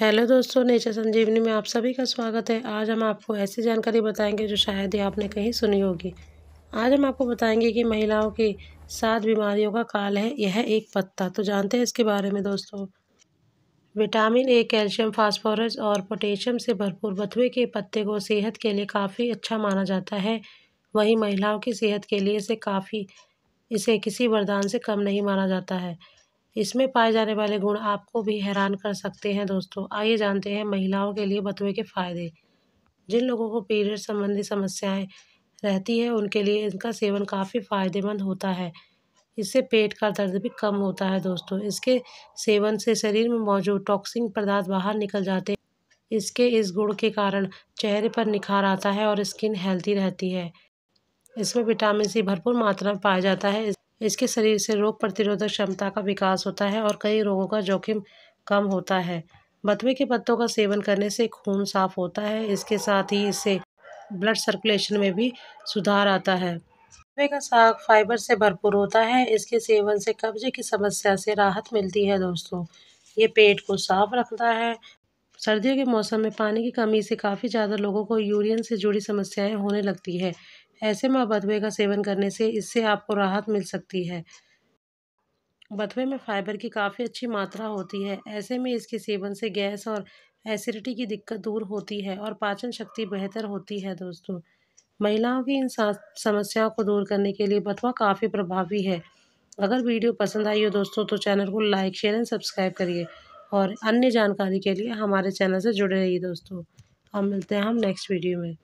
hello दोस्तों nature संजीवनी में आप सभी का स्वागत है आज हम आपको ऐसी जानकारी बताएंगे जो शायद ही आपने कहीं सुनी होगी आज हम आपको बताएंगे कि महिलाओं की सात बीमारियों का काल है यह एक पत्ता तो जानते हैं इसके बारे में दोस्तों विटामिन ए कैल्शियम फास्फोरस और पोटेशियम से भरपूर बथुए के पत्ते को सेहत के लिए काफ़ी अच्छा माना जाता है वहीं महिलाओं की सेहत के लिए इसे काफ़ी इसे किसी वरदान से कम नहीं माना जाता है इसमें पाए जाने वाले गुण आपको भी हैरान कर सकते हैं दोस्तों आइए जानते हैं महिलाओं के लिए बतुए के फ़ायदे जिन लोगों को पीरियड संबंधी समस्याएं रहती है उनके लिए इनका सेवन काफ़ी फ़ायदेमंद होता है इससे पेट का दर्द भी कम होता है दोस्तों इसके सेवन से शरीर में मौजूद टॉक्सिन पदार्थ बाहर निकल जाते हैं इसके इस गुण के कारण चेहरे पर निखार आता है और स्किन हेल्थी रहती है इसमें विटामिन सी भरपूर मात्रा में पाया जाता है इसके शरीर से रोग प्रतिरोधक क्षमता का विकास होता है और कई रोगों का जोखिम कम होता है बथुए के पत्तों का सेवन करने से खून साफ होता है इसके साथ ही इससे ब्लड सर्कुलेशन में भी सुधार आता है बथुए का साग फाइबर से भरपूर होता है इसके सेवन से कब्जे की समस्या से राहत मिलती है दोस्तों ये पेट को साफ रखता है सर्दियों के मौसम में पानी की कमी से काफ़ी ज़्यादा लोगों को यूरिन से जुड़ी समस्याएं होने लगती है ऐसे में बथुए का सेवन करने से इससे आपको राहत मिल सकती है बथुए में फाइबर की काफ़ी अच्छी मात्रा होती है ऐसे में इसके सेवन से गैस और एसिडिटी की दिक्कत दूर होती है और पाचन शक्ति बेहतर होती है दोस्तों महिलाओं की इन समस्याओं को दूर करने के लिए बथुआ काफ़ी प्रभावी है अगर वीडियो पसंद आई हो दोस्तों तो चैनल को लाइक शेयर एंड सब्सक्राइब करिए और अन्य जानकारी के लिए हमारे चैनल से जुड़े रहिए दोस्तों हम मिलते हैं हम नेक्स्ट वीडियो में